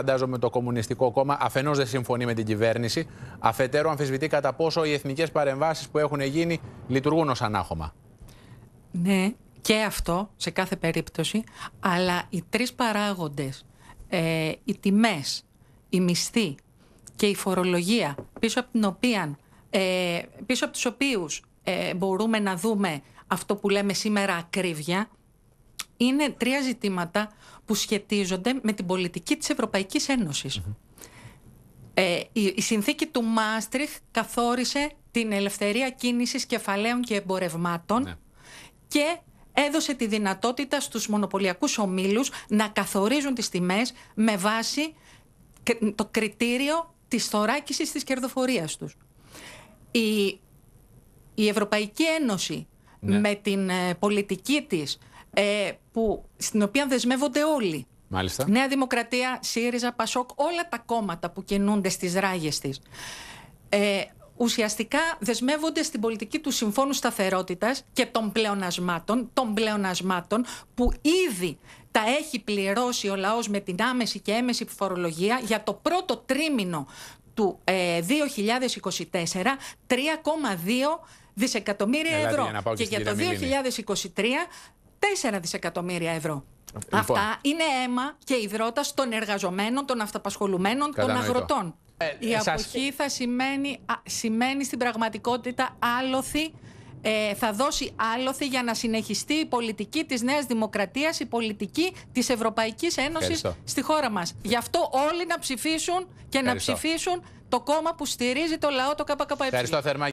Φαντάζομαι το Κομμουνιστικό Κόμμα αφενός δεν συμφωνεί με την κυβέρνηση, αφετέρου αμφισβητεί κατά πόσο οι εθνικές παρεμβάσεις που έχουν γίνει λειτουργούν ως ανάχωμα. Ναι, και αυτό σε κάθε περίπτωση, αλλά οι τρεις παράγοντες, ε, οι τιμές, η μισθή και η φορολογία πίσω από, την οποία, ε, πίσω από τους οποίους ε, μπορούμε να δούμε αυτό που λέμε σήμερα ακρίβεια, είναι τρία ζητήματα που σχετίζονται με την πολιτική της Ευρωπαϊκής ε, η, συνθήκη του Μάστριχ καθόρισε την ελευθερία κίνησης κεφαλαίων και εμπορευμάτων ναι. και έδωσε τη δυνατότητα στους μονοπωλιακούς ομίλους να καθορίζουν τις τιμές με βάση το κριτήριο της θωράκισης της κερδοφορίας τους. Η, η Ευρωπαϊκή Ένωση ναι. με την ε, πολιτική της ε, που, στην οποία δεσμεύονται όλοι. Μάλιστα. Νέα Δημοκρατία, ΣΥΡΙΖΑ, ΠΑΣΟΚ, όλα τα κόμματα που κινούνται στις ράγες της. Ε, ουσιαστικά δεσμεύονται στην πολιτική του Συμφώνου Σταθερότητας και των πλεονασμάτων, των πλεονασμάτων που ήδη τα έχει πληρώσει ο λαός με την άμεση και έμεση φορολογία για το πρώτο τρίμηνο του 2024 ε, 3,2 δισεκατομμύρια ευρώ. και, και για το 2023 4 δισεκατομμύρια ευρώ. Λοιπόν. Αυτά είναι αίμα και υδρότα των εργαζομένων, των αυταπασχολουμένων, των αγροτών. Ε, η εσάς... αποχή θα σημαίνει, α, σημαίνει στην πραγματικότητα άλοθη ε, θα δώσει άλοθη για να συνεχιστεί η πολιτική της Νέας Δημοκρατίας, η πολιτική της Ευρωπαϊκής Ένωσης στη χώρα μας. Γι' αυτό όλοι να ψηφίσουν και να ψηφίσουν το κόμμα που στηρίζει το λαό το ΚΚΕ. Ευχαριστώ